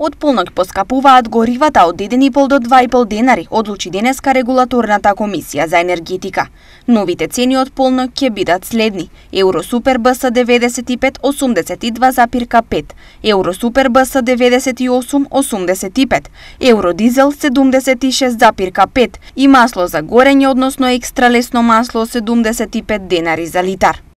Од полнок поскапуваат горивата од 1,5 до 2,5 денари, одлучи денеска регулаторната комисија за енергетика. Новите цени од полнок ќе бидат следни: Евросупер БС 95 82,5, Евросупер БС 98 85, Евродизел 76,5 и масло за горење, односно екстралесно масло 75 денари за литар.